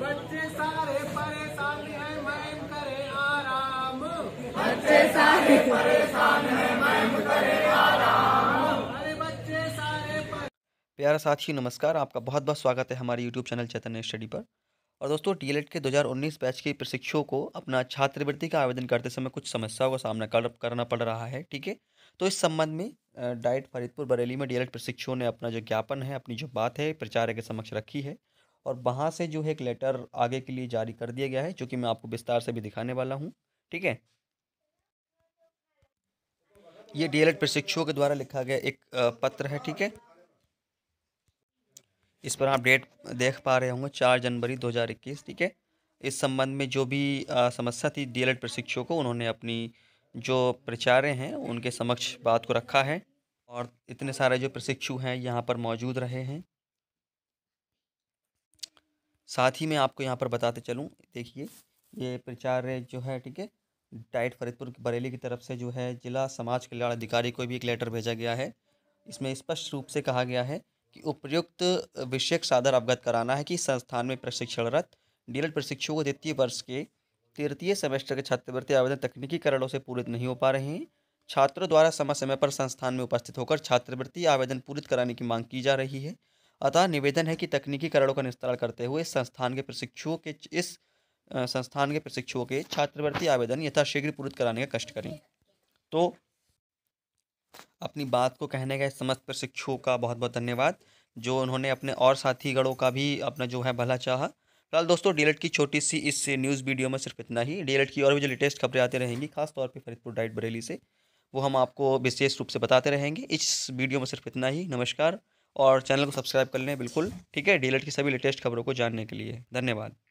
बच्चे सारे परेशान हैं मैम करे आराम बच्चे सारे परेशान हैं मैम करे आराम अरे बच्चे सारे प्यारा साथी नमस्कार आपका बहुत बहुत स्वागत है हमारे YouTube चैनल चैतन्य स्टडी पर और दोस्तों डीएलएड के 2019 बैच के प्रशिक्षकों को अपना छात्रवृत्ति का आवेदन करते समय कुछ समस्याओं का सामना कर, करना पड़ रहा है ठीक है तो इस संबंध में डाइट फरीदपुर बरेली में डीएलएड प्रशिक्षकों ने अपना जो ज्ञापन है अपनी जो बात है प्रचार के समक्ष रखी है और वहाँ से जो है एक लेटर आगे के लिए जारी कर दिया गया है जो कि मैं आपको विस्तार से भी दिखाने वाला हूँ ठीक है ये डीएलएड प्रशिक्षुओं के द्वारा लिखा गया एक पत्र है ठीक है इस पर आप डेट देख पा रहे होंगे चार जनवरी 2021 ठीक है इस संबंध में जो भी समस्या थी डीएलएड प्रशिक्षुओं को उन्होंने अपनी जो प्रचारे हैं उनके समक्ष बात को रखा है और इतने सारे जो प्रशिक्षु हैं यहाँ पर मौजूद रहे हैं साथ ही मैं आपको यहाँ पर बताते चलूँ देखिए ये प्रचार जो है ठीक है डाइट फरीदपुर बरेली की तरफ से जो है जिला समाज कल्याण अधिकारी को भी एक लेटर भेजा गया है इसमें स्पष्ट रूप से कहा गया है कि उपयुक्त विषयक सादर अवगत कराना है कि संस्थान में प्रशिक्षणरत डीएलएड प्रशिक्षु को द्वितीय वर्ष के तृतीय सेमेस्टर के छात्रवृत्ति आवेदन तकनीकी कारणों से पूरित नहीं हो पा रहे हैं छात्रों द्वारा समय समय पर संस्थान में उपस्थित होकर छात्रवृत्ति आवेदन पूरित कराने की मांग की जा रही है अतः निवेदन है कि तकनीकी करणों का निस्तारण करते हुए संस्थान के प्रशिक्षुओं के इस संस्थान के प्रशिक्षुओं के छात्रवृत्ति आवेदन यथाशीघ्र पूरित कराने का कष्ट करें तो अपनी बात को कहने गए समस्त प्रशिक्षुओं का बहुत बहुत धन्यवाद जो उन्होंने अपने और साथीगणों का भी अपना जो है भला चाह फिलहाल दोस्तों डी की छोटी सी इस न्यूज़ वीडियो में सिर्फ इतना ही डी की और भी जो लेटेस्ट खबरें आती रहेंगी खासतौर पर फरीदपुर डाइट बरेली से वो हम आपको विशेष रूप से बताते रहेंगे इस वीडियो में सिर्फ इतना ही नमस्कार और चैनल को सब्सक्राइब कर लें बिल्कुल ठीक है डीएलएड की सभी लेटेस्ट खबरों को जानने के लिए धन्यवाद